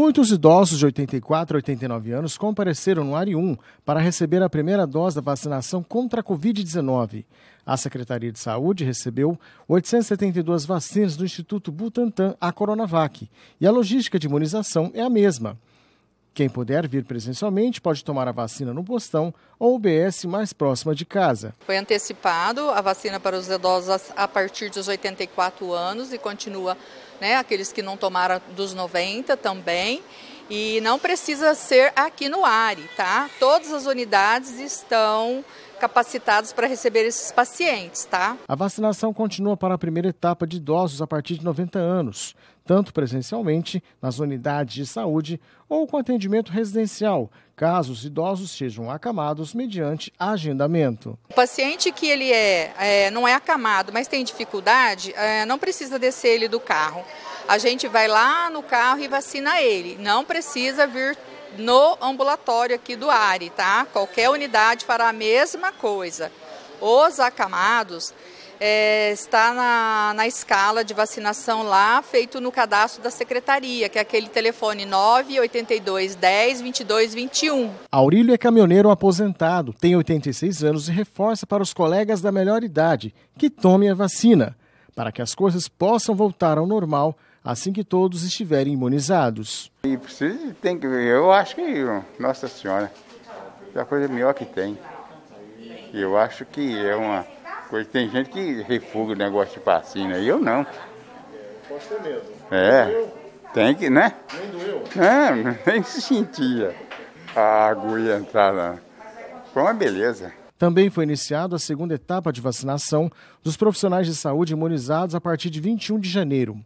Muitos idosos de 84 a 89 anos compareceram no Ari 1 para receber a primeira dose da vacinação contra a Covid-19. A Secretaria de Saúde recebeu 872 vacinas do Instituto Butantan, a Coronavac, e a logística de imunização é a mesma. Quem puder vir presencialmente pode tomar a vacina no postão ou UBS mais próxima de casa. Foi antecipado a vacina para os idosos a partir dos 84 anos e continua né, aqueles que não tomaram dos 90 também. E não precisa ser aqui no ARI, tá? Todas as unidades estão capacitadas para receber esses pacientes, tá? A vacinação continua para a primeira etapa de idosos a partir de 90 anos, tanto presencialmente nas unidades de saúde ou com atendimento residencial, caso os idosos sejam acamados mediante agendamento. O paciente que ele é, é não é acamado, mas tem dificuldade, é, não precisa descer ele do carro a gente vai lá no carro e vacina ele. Não precisa vir no ambulatório aqui do ARI, tá? Qualquer unidade fará a mesma coisa. Os acamados é, está na, na escala de vacinação lá, feito no cadastro da secretaria, que é aquele telefone 982 10 22 21. Aurílio é caminhoneiro aposentado, tem 86 anos e reforça para os colegas da melhor idade que tome a vacina. Para que as coisas possam voltar ao normal, assim que todos estiverem imunizados. E precisa, tem que, eu acho que, nossa senhora, é a coisa melhor que tem. Eu acho que é uma coisa, tem gente que refuga o negócio de vacina, eu não. Pode ter medo. É, tem que, né? Nem doeu. É, nem se sentia a agulha entrar lá. Foi uma beleza. Também foi iniciada a segunda etapa de vacinação dos profissionais de saúde imunizados a partir de 21 de janeiro.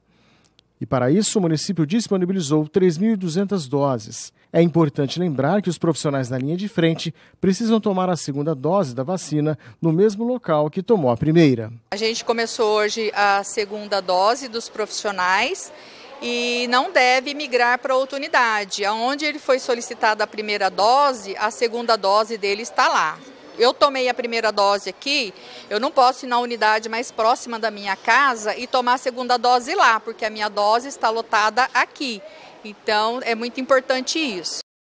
E para isso, o município disponibilizou 3.200 doses. É importante lembrar que os profissionais na linha de frente precisam tomar a segunda dose da vacina no mesmo local que tomou a primeira. A gente começou hoje a segunda dose dos profissionais e não deve migrar para outra unidade. Onde ele foi solicitada a primeira dose, a segunda dose dele está lá eu tomei a primeira dose aqui, eu não posso ir na unidade mais próxima da minha casa e tomar a segunda dose lá, porque a minha dose está lotada aqui. Então, é muito importante isso.